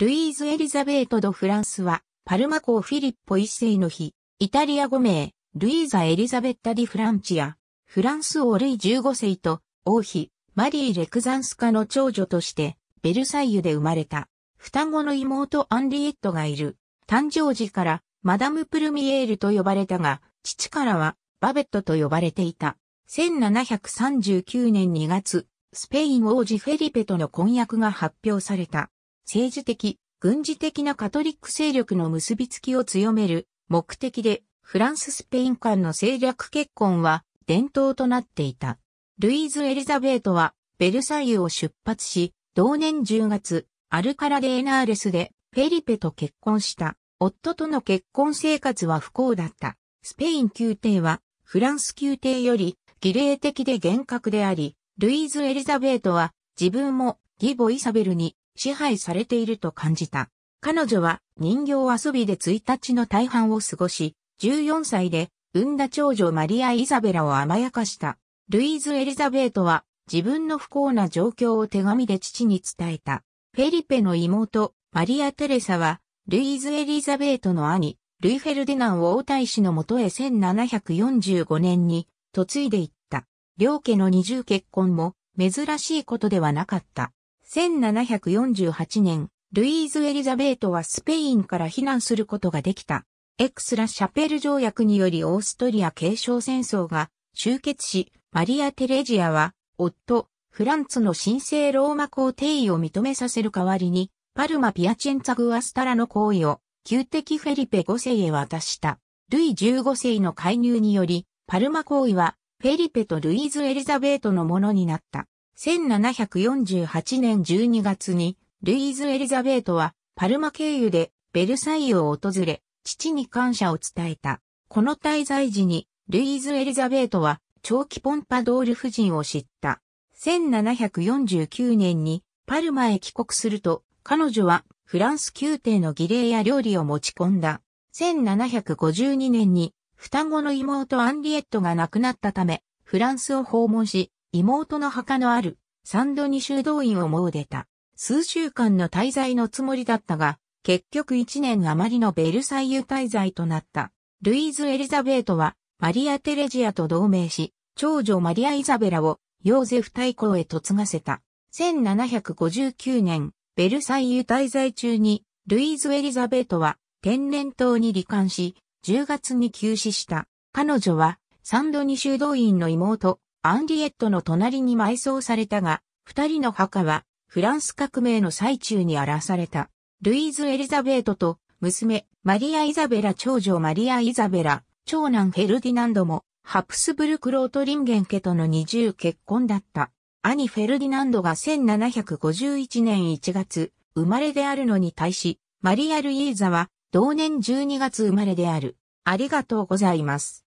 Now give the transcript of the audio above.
ルイーズ・エリザベート・ド・フランスは、パルマ公フィリッポ一世の日、イタリア5名、ルイーザ・エリザベッタ・ディ・フランチア、フランス王ルイ15世と、王妃、マリー・レクザンスカの長女として、ベルサイユで生まれた。双子の妹アンリエットがいる。誕生時から、マダム・プルミエールと呼ばれたが、父からは、バベットと呼ばれていた。1739年2月、スペイン王子フェリペとの婚約が発表された。政治的、軍事的なカトリック勢力の結びつきを強める目的で、フランス・スペイン間の政略結婚は伝統となっていた。ルイーズ・エリザベートは、ベルサイユを出発し、同年10月、アルカラ・デエナーレスで、フェリペと結婚した。夫との結婚生活は不幸だった。スペイン宮廷は、フランス宮廷より、儀礼的で厳格であり、ルイーズ・エリザベートは、自分も、義母イサベルに、支配されていると感じた。彼女は人形遊びで1日の大半を過ごし、14歳で産んだ長女マリア・イザベラを甘やかした。ルイーズ・エリザベートは自分の不幸な状況を手紙で父に伝えた。フェリペの妹、マリア・テレサは、ルイーズ・エリザベートの兄、ルイ・フェルディナン王太子のもとへ1745年に嫁いでいった。両家の二重結婚も珍しいことではなかった。1748年、ルイーズ・エリザベートはスペインから避難することができた。エクスラ・シャペル条約によりオーストリア継承戦争が終結し、マリア・テレジアは、夫、フランツの神聖ローマ皇帝を認めさせる代わりに、パルマ・ピアチェンツァ・グアスタラの行為を、旧敵フェリペ5世へ渡した。ルイ15世の介入により、パルマ行為は、フェリペとルイーズ・エリザベートのものになった。1748年12月に、ルイーズ・エリザベートは、パルマ経由で、ベルサイユを訪れ、父に感謝を伝えた。この滞在時に、ルイーズ・エリザベートは、長期ポンパドール夫人を知った。1749年に、パルマへ帰国すると、彼女は、フランス宮廷の儀礼や料理を持ち込んだ。1752年に、双子の妹アンリエットが亡くなったため、フランスを訪問し、妹の墓のあるサンドニ修道院をもう出た。数週間の滞在のつもりだったが、結局一年余りのベルサイユ滞在となった。ルイーズ・エリザベートは、マリア・テレジアと同盟し、長女マリア・イザベラをヨーゼフ大公へ嫁がせた。1759年、ベルサイユ滞在中に、ルイーズ・エリザベートは天然痘に罹患し、10月に急死した。彼女は、サンドニ修道院の妹、アンリエットの隣に埋葬されたが、二人の墓は、フランス革命の最中に荒らされた、ルイーズ・エリザベートと、娘、マリア・イザベラ長女マリア・イザベラ、長男フェルディナンドも、ハプスブルクロートリンゲン家との二重結婚だった。兄フェルディナンドが1751年1月、生まれであるのに対し、マリア・ルイーザは、同年12月生まれである。ありがとうございます。